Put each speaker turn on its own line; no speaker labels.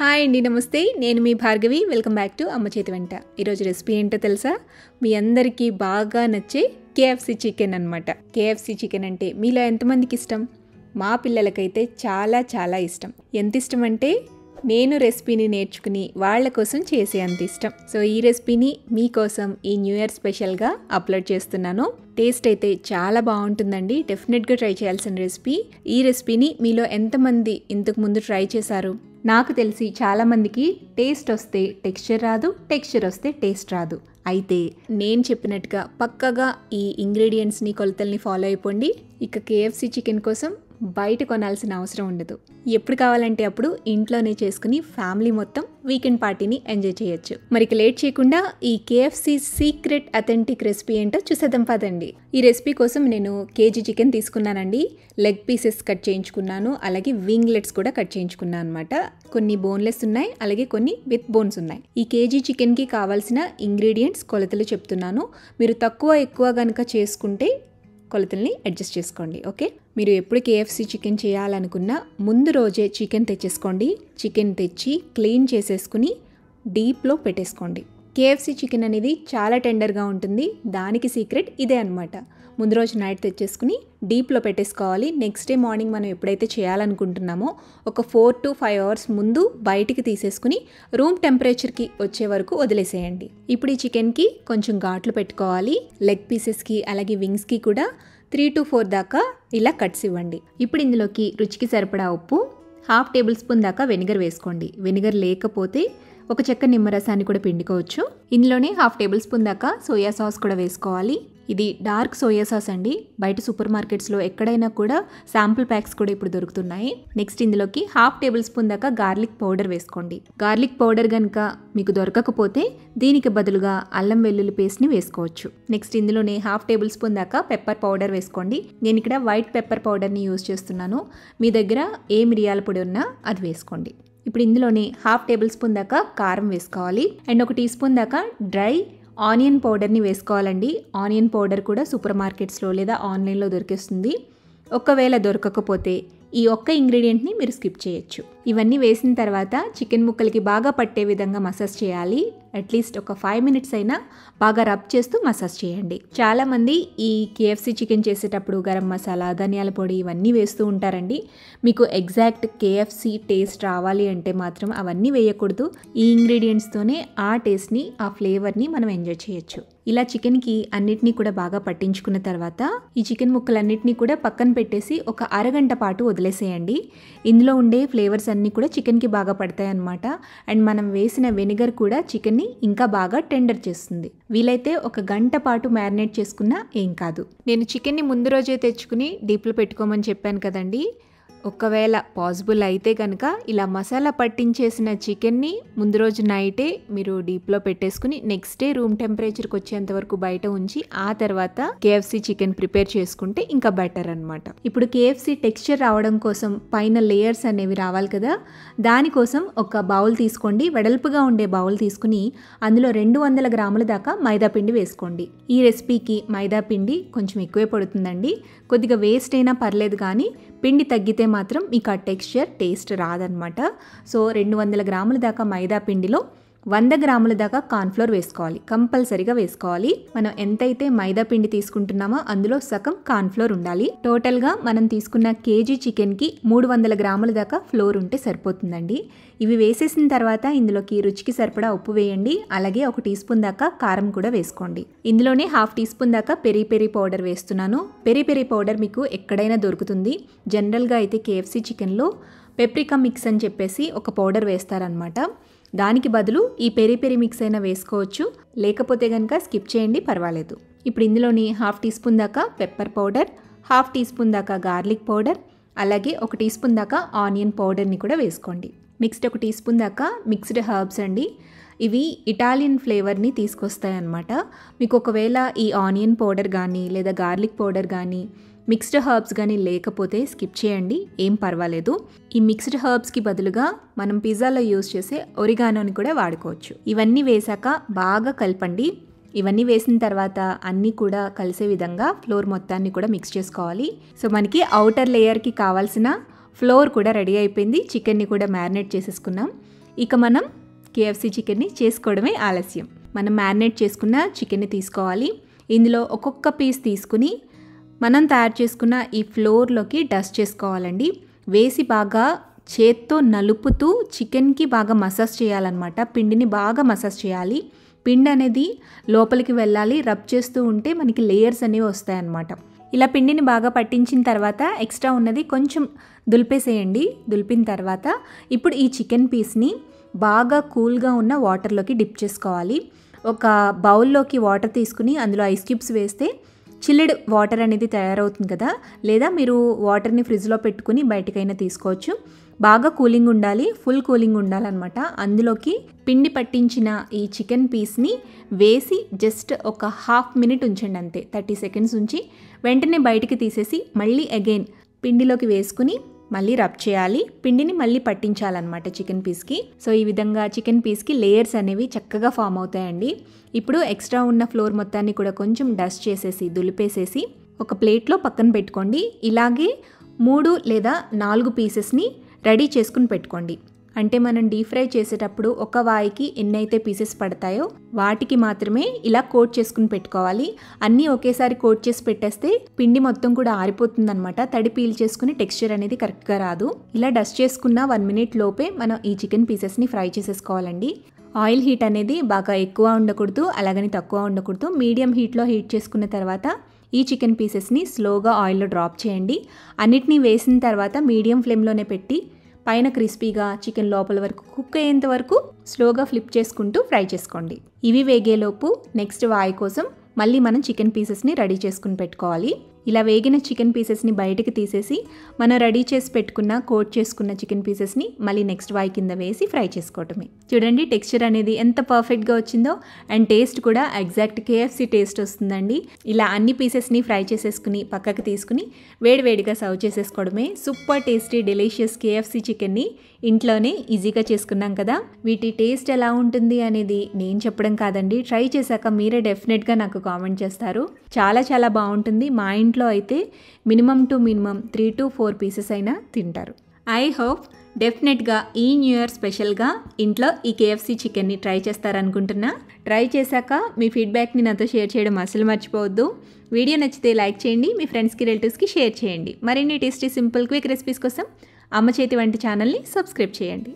hi అండి నమస్తే నేను మీ భార్గవి వెల్కమ్ బ్యాక్ టు అమ్మ చేతి వెంట ఈరోజు రెసిపీ ఏంటో తెలుసా మీ అందరికీ బాగా నచ్చే కేఎఫ్సి చికెన్ అనమాట కేఎఫ్సి చికెన్ అంటే మీలో ఎంతమందికి ఇష్టం మా పిల్లలకైతే చాలా చాలా ఇష్టం ఎంత ఇష్టం అంటే నేను రెసిపీని నేర్చుకుని వాళ్ళ కోసం చేసే అంత ఇష్టం సో ఈ రెసిపీని మీకోసం ఈ న్యూ ఇయర్ స్పెషల్గా అప్లోడ్ చేస్తున్నాను టేస్ట్ అయితే చాలా బాగుంటుందండి డెఫినెట్గా ట్రై చేయాల్సిన రెసిపీ ఈ రెసిపీని మీలో ఎంతమంది ఇంతకు ముందు ట్రై చేశారు నాకు తెలిసి చాలామందికి టేస్ట్ వస్తే టెక్స్చర్ రాదు టెక్స్చర్ వస్తే టేస్ట్ రాదు అయితే నేను చెప్పినట్టుగా పక్కగా ఈ ఇంగ్రీడియంట్స్ని కొలతల్ని ఫాలో అయిపోండి ఇక కేఎఫ్సి చికెన్ కోసం బయట కొనాల్సిన అవసరం ఉండదు ఎప్పుడు కావాలంటే అప్పుడు ఇంట్లోనే చేసుకుని ఫ్యామిలీ మొత్తం వీకెండ్ పార్టీని ఎంజాయ్ చేయొచ్చు మరికి లేట్ చేయకుండా ఈ కేఎఫ్సి సీక్రెట్ అథెంటిక్ రెసిపీ ఏంటో చూసేద్దాం పదండి ఈ రెసిపీ కోసం నేను కేజీ చికెన్ తీసుకున్నానండి లెగ్ పీసెస్ కట్ చేయించుకున్నాను అలాగే వింగ్లెట్స్ కూడా కట్ చేయించుకున్నాను అనమాట కొన్ని బోన్లెస్ ఉన్నాయి అలాగే కొన్ని విత్ బోన్స్ ఉన్నాయి ఈ కేజీ చికెన్కి కావాల్సిన ఇంగ్రీడియంట్స్ కొలతలు చెప్తున్నాను మీరు తక్కువ ఎక్కువ కనుక చేసుకుంటే కొలతల్ని అడ్జస్ట్ చేసుకోండి ఓకే మీరు ఎప్పుడు కేఎఫ్సీ చికెన్ చేయాలనుకున్నా ముందు రోజే చికెన్ తెచ్చేసుకోండి చికెన్ తెచ్చి క్లీన్ చేసేసుకుని డీప్లో పెట్టేసుకోండి కేఎఫ్సీ చికెన్ అనేది చాలా టెండర్గా ఉంటుంది దానికి సీక్రెట్ ఇదే అనమాట ముందు రోజు నైట్ తెచ్చేసుకుని డీప్లో పెట్టేసుకోవాలి నెక్స్ట్ డే మార్నింగ్ మనం ఎప్పుడైతే చేయాలనుకుంటున్నామో ఒక ఫోర్ టు ఫైవ్ అవర్స్ ముందు బయటికి తీసేసుకుని రూమ్ టెంపరేచర్కి వచ్చే వరకు వదిలేసేయండి ఇప్పుడు ఈ చికెన్కి కొంచెం ఘాట్లు పెట్టుకోవాలి లెగ్ పీసెస్కి అలాగే వింగ్స్కి కూడా త్రీ టు ఫోర్ దాకా ఇలా కట్స్ ఇవ్వండి ఇప్పుడు ఇందులోకి రుచికి సరిపడా ఉప్పు హాఫ్ టేబుల్ స్పూన్ దాకా వెనిగర్ వేసుకోండి వెనిగర్ లేకపోతే ఒక చెక్క నిమ్మరసాన్ని కూడా పిండుకోవచ్చు ఇందులోనే హాఫ్ టేబుల్ స్పూన్ దాకా సోయా సాస్ కూడా వేసుకోవాలి ఇది డార్క్ సోయా సాస్ అండి బయట సూపర్ మార్కెట్స్లో ఎక్కడైనా కూడా శాంపుల్ ప్యాక్స్ కూడా ఇప్పుడు దొరుకుతున్నాయి నెక్స్ట్ ఇందులోకి హాఫ్ టేబుల్ స్పూన్ దాకా గార్లిక్ పౌడర్ వేసుకోండి గార్లిక్ పౌడర్ కనుక మీకు దొరకకపోతే దీనికి బదులుగా అల్లం వెల్లుల్లి పేస్ట్ని వేసుకోవచ్చు నెక్స్ట్ ఇందులోనే హాఫ్ టేబుల్ స్పూన్ దాకా పెప్పర్ పౌడర్ వేసుకోండి నేను ఇక్కడ వైట్ పెప్పర్ పౌడర్ని యూజ్ చేస్తున్నాను మీ దగ్గర ఏ మిరియాల పొడి ఉన్నా అది వేసుకోండి ఇప్పుడు ఇందులోనే హాఫ్ టేబుల్ స్పూన్ దాకా కారం వేసుకోవాలి అండ్ ఒక టీ స్పూన్ దాకా డ్రై ఆనియన్ పౌడర్ని వేసుకోవాలండి ఆనియన్ పౌడర్ కూడా సూపర్ మార్కెట్స్లో లేదా ఆన్లైన్లో దొరికేస్తుంది ఒకవేళ దొరకకపోతే ఈ ఒక్క ఇంగ్రీడియంట్ని మీరు స్కిప్ చేయొచ్చు ఇవన్నీ వేసిన తర్వాత చికెన్ ముక్కలకి బాగా పట్టే విధంగా మసాజ్ చేయాలి అట్లీస్ట్ ఒక ఫైవ్ మినిట్స్ అయినా బాగా రబ్ చేస్తూ మసాజ్ చేయండి చాలామంది ఈ కేఎఫ్సీ చికెన్ చేసేటప్పుడు గరం మసాలా ధనియాల పొడి ఇవన్నీ వేస్తూ ఉంటారండి మీకు ఎగ్జాక్ట్ కేఎఫ్సీ టేస్ట్ రావాలి అంటే మాత్రం అవన్నీ వేయకూడదు ఈ ఇంగ్రీడియంట్స్తోనే ఆ టేస్ట్ని ఆ ఫ్లేవర్ని మనం ఎంజాయ్ చేయొచ్చు ఇలా చికెన్కి అన్నిటినీ కూడా బాగా పట్టించుకున్న తర్వాత ఈ చికెన్ ముక్కలన్నిటినీ కూడా పక్కన పెట్టేసి ఒక అరగంట పాటు వదిలేసేయండి ఇందులో ఉండే ఫ్లేవర్స్ అన్నీ కూడా చికెన్కి బాగా పడతాయి అనమాట అండ్ మనం వేసిన వెనిగర్ కూడా చికెన్ని ఇంకా బాగా టెండర్ చేస్తుంది వీలైతే ఒక గంట పాటు మ్యారినేట్ చేసుకున్నా ఏం కాదు నేను చికెన్ని ముందు రోజే తెచ్చుకుని డీప్లో పెట్టుకోమని చెప్పాను కదండి ఒకవేళ పాసిబుల్ అయితే కనుక ఇలా మసాలా పట్టించేసిన చికెన్ని ముందు రోజు నైటే మీరు డీప్లో పెట్టేసుకుని నెక్స్ట్ డే రూమ్ టెంపరేచర్కి వచ్చేంత వరకు బయట ఉంచి ఆ తర్వాత కేఎఫ్సి చికెన్ ప్రిపేర్ చేసుకుంటే ఇంకా బెటర్ అనమాట ఇప్పుడు కేఎఫ్సి టెక్స్చర్ రావడం కోసం పైన లేయర్స్ అనేవి రావాలి కదా దానికోసం ఒక బౌల్ తీసుకోండి వెడల్పుగా ఉండే బౌల్ తీసుకుని అందులో రెండు వందల గ్రాముల దాకా మైదా పిండి వేసుకోండి ఈ రెసిపీకి మైదా పిండి కొంచెం ఎక్కువే పడుతుందండి కొద్దిగా వేస్ట్ అయినా పర్లేదు కానీ పిండి తగ్గితే మాత్రం మీకు ఆ టెక్స్చర్ టేస్ట్ రాదనమాట సో రెండు వందల గ్రాముల దాకా మైదా పిండిలో వంద గ్రాముల దాకా కార్న్ఫ్లోర్ వేసుకోవాలి కంపల్సరీగా వేసుకోవాలి మనం ఎంతైతే మైదా పిండి తీసుకుంటున్నామో అందులో సగం కార్న్ఫ్లోర్ ఉండాలి టోటల్గా మనం తీసుకున్న కేజీ చికెన్కి మూడు వందల గ్రాముల దాకా ఫ్లోర్ ఉంటే సరిపోతుందండి ఇవి వేసేసిన తర్వాత ఇందులోకి రుచికి సరిపడా ఉప్పు వేయండి అలాగే ఒక టీ స్పూన్ దాకా కారం కూడా వేసుకోండి ఇందులోనే హాఫ్ టీ స్పూన్ దాకా పెరి పెరి పౌడర్ వేస్తున్నాను పెరి పెరి పౌడర్ మీకు ఎక్కడైనా దొరుకుతుంది జనరల్గా అయితే కేఎఫ్సీ చికెన్లో పెప్రికా మిక్స్ అని చెప్పేసి ఒక పౌడర్ వేస్తారనమాట దానికి బదులు ఈ పెరి పెరి మిక్స్ అయినా వేసుకోవచ్చు లేకపోతే కనుక స్కిప్ చేయండి పర్వాలేదు ఇప్పుడు ఇందులోని హాఫ్ టీ స్పూన్ దాకా pepper powder half teaspoon దాకా గార్లిక్ పౌడర్ అలాగే ఒక టీ స్పూన్ దాకా ఆనియన్ పౌడర్ని కూడా వేసుకోండి మిక్స్డ్ ఒక టీ స్పూన్ దాకా మిక్స్డ్ హర్బ్స్ అండి ఇవి ఇటాలియన్ ఫ్లేవర్ని తీసుకొస్తాయన్నమాట మీకు ఒకవేళ ఈ ఆనియన్ పౌడర్ కానీ లేదా గార్లిక్ పౌడర్ కానీ మిక్స్డ్ హర్బ్స్ కానీ లేకపోతే స్కిప్ చేయండి ఏం పర్వాలేదు ఈ మిక్స్డ్ హర్బ్స్కి బదులుగా మనం పిజ్జాలో యూస్ చేసే ఒరిగానోని కూడా వాడుకోవచ్చు ఇవన్నీ వేశాక బాగా కలపండి ఇవన్నీ వేసిన తర్వాత అన్నీ కూడా కలిసే విధంగా ఫ్లోర్ మొత్తాన్ని కూడా మిక్స్ చేసుకోవాలి సో మనకి అవుటర్ లేయర్కి కావాల్సిన ఫ్లోర్ కూడా రెడీ అయిపోయింది చికెన్ని కూడా మ్యారినేట్ చేసేసుకున్నాం ఇక మనం కేఎఫ్సి చికెన్ని చేసుకోవడమే ఆలస్యం మనం మ్యారినేట్ చేసుకున్న చికెన్ని తీసుకోవాలి ఇందులో ఒక్కొక్క పీస్ తీసుకుని మనం తయారు చేసుకున్న ఈ ఫ్లోర్లోకి డస్ట్ చేసుకోవాలండి వేసి బాగా చేత్తో నలుపుతూ చికెన్కి బాగా మసాజ్ చేయాలన్నమాట పిండిని బాగా మసాజ్ చేయాలి పిండి అనేది లోపలికి వెళ్ళాలి రబ్ చేస్తూ ఉంటే మనకి లేయర్స్ అనేవి వస్తాయన్నమాట ఇలా పిండిని బాగా పట్టించిన తర్వాత ఎక్స్ట్రా ఉన్నది కొంచెం దులిపేసేయండి దులిపిన తర్వాత ఇప్పుడు ఈ చికెన్ పీస్ని బాగా కూల్గా ఉన్న వాటర్లోకి డిప్ చేసుకోవాలి ఒక బౌల్లోకి వాటర్ తీసుకుని అందులో ఐస్ క్యూబ్స్ వేస్తే చిల్లెడ్ వాటర్ అనేది తయారవుతుంది కదా లేదా మీరు వాటర్ని ఫ్రిడ్జ్లో పెట్టుకుని బయటకైనా తీసుకోవచ్చు బాగా కూలింగ్ ఉండాలి ఫుల్ కూలింగ్ ఉండాలన్నమాట అందులోకి పిండి పట్టించిన ఈ చికెన్ పీస్ని వేసి జస్ట్ ఒక హాఫ్ మినిట్ ఉంచండి అంతే థర్టీ సెకండ్స్ ఉంచి వెంటనే బయటికి తీసేసి మళ్ళీ అగైన్ పిండిలోకి వేసుకుని మళ్ళీ రబ్ చేయాలి పిండిని మళ్ళీ పట్టించాలన్నమాట చికెన్ పీస్కి సో ఈ విధంగా చికెన్ పీస్కి లేయర్స్ అనేవి చక్కగా ఫామ్ అవుతాయండి ఇప్పుడు ఎక్స్ట్రా ఉన్న ఫ్లోర్ మొత్తాన్ని కూడా కొంచెం డస్ట్ చేసేసి దులిపేసేసి ఒక ప్లేట్లో పక్కన పెట్టుకోండి ఇలాగే మూడు లేదా నాలుగు పీసెస్ని రెడీ చేసుకుని పెట్టుకోండి అంటే మనం డీప్ ఫ్రై చేసేటప్పుడు ఒక వాయికి ఎన్నైతే పీసెస్ పడతాయో వాటికి మాత్రమే ఇలా కోట్ చేసుకుని పెట్టుకోవాలి అన్నీ ఒకేసారి కోట్ చేసి పెట్టేస్తే పిండి మొత్తం కూడా ఆరిపోతుందనమాట తడి పీల్ చేసుకుని టెక్స్చర్ అనేది కరెక్ట్గా రాదు ఇలా డస్ట్ చేసుకున్న వన్ మినిట్ లోపే మనం ఈ చికెన్ పీసెస్ని ఫ్రై చేసేసుకోవాలండి ఆయిల్ హీట్ అనేది బాగా ఎక్కువ ఉండకూడదు అలాగని తక్కువ ఉండకూడదు మీడియం హీట్లో హీట్ చేసుకున్న తర్వాత ఈ చికెన్ పీసెస్ని స్లోగా ఆయిల్లో డ్రాప్ చేయండి అన్నిటినీ వేసిన తర్వాత మీడియం ఫ్లేమ్లోనే పెట్టి పైన క్రిస్పీగా చికెన్ లోపల వరకు కుక్ అయ్యేంత వరకు స్లోగా ఫ్లిప్ చేసుకుంటూ ఫ్రై చేసుకోండి ఇవి వేగేలోపు నెక్స్ట్ వాయి కోసం మళ్ళీ మనం చికెన్ పీసెస్ని రెడీ చేసుకుని పెట్టుకోవాలి ఇలా వేగిన చికెన్ పీసెస్ని బయటకు తీసేసి మనం రెడీ చేసి పెట్టుకున్న కోట్ చేసుకున్న చికెన్ పీసెస్ని మళ్ళీ నెక్స్ట్ వాయి కింద వేసి ఫ్రై చేసుకోవటమే చూడండి టెక్స్చర్ అనేది ఎంత పర్ఫెక్ట్గా వచ్చిందో అండ్ టేస్ట్ కూడా ఎగ్జాక్ట్ కేఎఫ్సి టేస్ట్ వస్తుందండి ఇలా అన్ని పీసెస్ని ఫ్రై చేసేసుకుని పక్కకు తీసుకుని వేడివేడిగా సర్వ్ చేసేసుకోవడమే సూపర్ టేస్టీ డెలిషియస్ కేఎఫ్సి చికెన్ని ఇంట్లోనే ఈజీగా చేసుకున్నాం కదా వీటి టేస్ట్ ఎలా ఉంటుంది అనేది నేను చెప్పడం కాదండి ట్రై చేశాక మీరే డెఫినెట్గా నాకు కామెంట్ చేస్తారు చాలా చాలా బాగుంటుంది మా ఇంట్లో అయితే minimum two minimum three to four pieces అయినా తింటారు ఐ హోప్ డెఫినెట్గా ఈ న్యూ ఇయర్ స్పెషల్గా ఇంట్లో ఈ కేఎఫ్సీ చికెన్ని ట్రై చేస్తారనుకుంటున్నా ట్రై చేశాక మీ ఫీడ్బ్యాక్ని నాతో షేర్ చేయడం అసలు మర్చిపోవద్దు వీడియో నచ్చితే లైక్ చేయండి మీ ఫ్రెండ్స్కి రిలేటివ్స్కి షేర్ చేయండి మరిన్ని టేస్టీ సింపుల్ క్విక్ రెసిపీస్ కోసం అమ్మ చేతి వంటి ఛానల్ని సబ్స్క్రైబ్ చేయండి